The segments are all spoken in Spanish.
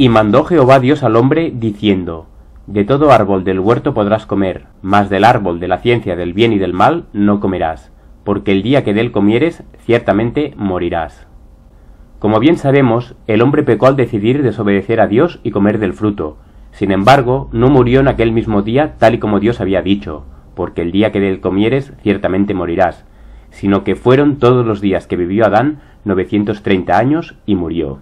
Y mandó Jehová Dios al hombre, diciendo, De todo árbol del huerto podrás comer, mas del árbol de la ciencia del bien y del mal no comerás, porque el día que de comieres, ciertamente morirás. Como bien sabemos, el hombre pecó al decidir desobedecer a Dios y comer del fruto. Sin embargo, no murió en aquel mismo día tal y como Dios había dicho, porque el día que de él comieres, ciertamente morirás, sino que fueron todos los días que vivió Adán 930 años y murió.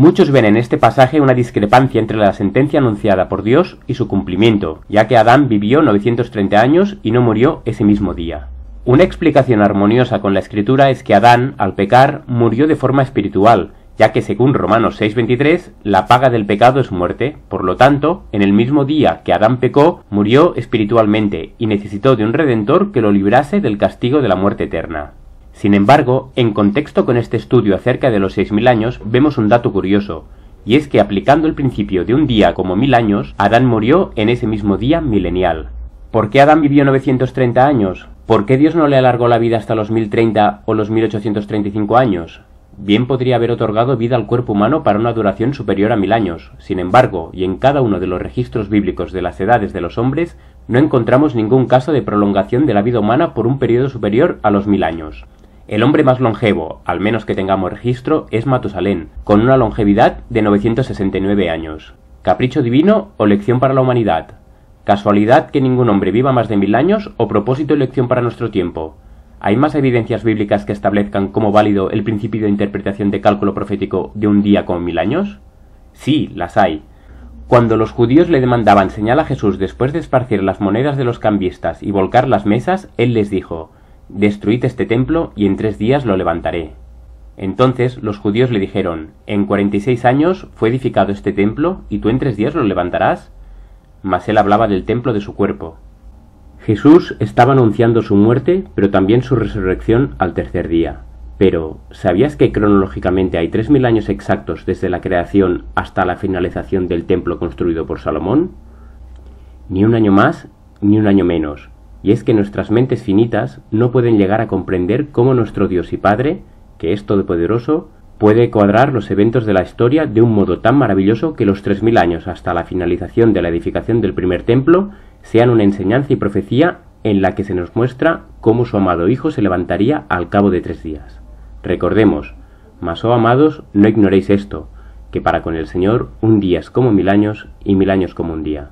Muchos ven en este pasaje una discrepancia entre la sentencia anunciada por Dios y su cumplimiento, ya que Adán vivió 930 años y no murió ese mismo día. Una explicación armoniosa con la escritura es que Adán, al pecar, murió de forma espiritual, ya que según Romanos 6:23, la paga del pecado es muerte, por lo tanto, en el mismo día que Adán pecó, murió espiritualmente y necesitó de un redentor que lo librase del castigo de la muerte eterna. Sin embargo, en contexto con este estudio acerca de los 6.000 años, vemos un dato curioso, y es que aplicando el principio de un día como mil años, Adán murió en ese mismo día milenial. ¿Por qué Adán vivió 930 años? ¿Por qué Dios no le alargó la vida hasta los 1030 o los 1835 años? Bien podría haber otorgado vida al cuerpo humano para una duración superior a mil años. Sin embargo, y en cada uno de los registros bíblicos de las edades de los hombres, no encontramos ningún caso de prolongación de la vida humana por un periodo superior a los mil años. El hombre más longevo, al menos que tengamos registro, es Matusalén, con una longevidad de 969 años. ¿Capricho divino o lección para la humanidad? ¿Casualidad que ningún hombre viva más de mil años o propósito y lección para nuestro tiempo? ¿Hay más evidencias bíblicas que establezcan como válido el principio de interpretación de cálculo profético de un día con mil años? Sí, las hay. Cuando los judíos le demandaban señal a Jesús después de esparcir las monedas de los cambistas y volcar las mesas, él les dijo, Destruid este templo y en tres días lo levantaré. Entonces los judíos le dijeron, En cuarenta y seis años fue edificado este templo, y tú en tres días lo levantarás. Mas él hablaba del templo de su cuerpo. Jesús estaba anunciando su muerte, pero también su resurrección al tercer día. Pero, ¿sabías que cronológicamente hay tres mil años exactos desde la creación hasta la finalización del templo construido por Salomón? Ni un año más, ni un año menos y es que nuestras mentes finitas no pueden llegar a comprender cómo nuestro Dios y Padre, que es todopoderoso, puede cuadrar los eventos de la historia de un modo tan maravilloso que los tres mil años hasta la finalización de la edificación del primer templo sean una enseñanza y profecía en la que se nos muestra cómo su amado Hijo se levantaría al cabo de tres días. Recordemos, mas oh amados, no ignoréis esto, que para con el Señor un día es como mil años y mil años como un día.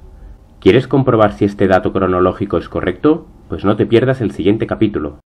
¿Quieres comprobar si este dato cronológico es correcto? Pues no te pierdas el siguiente capítulo.